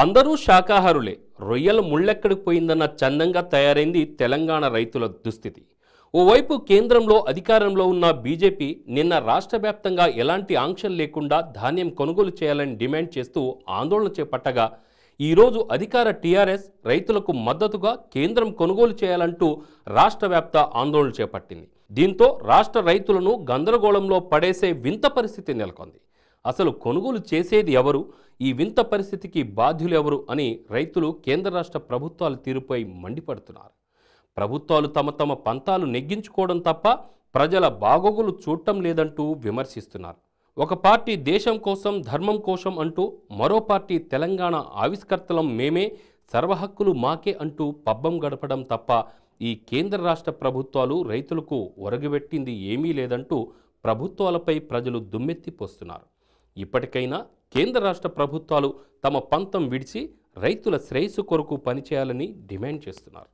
అందరూ శాకాహారులే రొయ్యల ముళ్ళెక్కడికి పోయిందన్న చందంగా తయారైంది తెలంగాణ రైతుల దుస్థితి ఓవైపు కేంద్రంలో అధికారంలో ఉన్న బీజేపీ నిన్న రాష్ట్ర వ్యాప్తంగా ఎలాంటి ఆంక్షలు లేకుండా ధాన్యం కొనుగోలు చేయాలని డిమాండ్ చేస్తూ ఆందోళన చేపట్టగా ఈరోజు అధికార టీఆర్ఎస్ రైతులకు మద్దతుగా కేంద్రం కొనుగోలు చేయాలంటూ రాష్ట్ర వ్యాప్త ఆందోళన చేపట్టింది దీంతో రాష్ట్ర రైతులను గందరగోళంలో పడేసే వింత పరిస్థితి నెలకొంది అసలు కొనుగోలు చేసేది ఎవరు ఈ వింత పరిస్థితికి బాధ్యులు ఎవరు అని రైతులు కేంద్ర రాష్ట్ర ప్రభుత్వాల తీరుపై మండిపడుతున్నారు ప్రభుత్వాలు తమ తమ పంతాలు నెగ్గించుకోవడం తప్ప ప్రజల బాగోగులు చూడటం లేదంటూ విమర్శిస్తున్నారు ఒక పార్టీ దేశం కోసం ధర్మం కోసం అంటూ మరో పార్టీ తెలంగాణ ఆవిష్కర్తలం మేమే సర్వహక్కులు మాకే అంటూ పబ్బం గడపడం తప్ప ఈ కేంద్ర రాష్ట్ర ప్రభుత్వాలు రైతులకు ఒరగబెట్టింది ఏమీ లేదంటూ ప్రభుత్వాలపై ప్రజలు దుమ్మెత్తిపోస్తున్నారు ఇప్పటికైనా కేంద్ర రాష్ట్ర ప్రభుత్వాలు తమ పంతం విడిచి రైతుల శ్రేయస్సు కొరకు పనిచేయాలని డిమాండ్ చేస్తున్నారు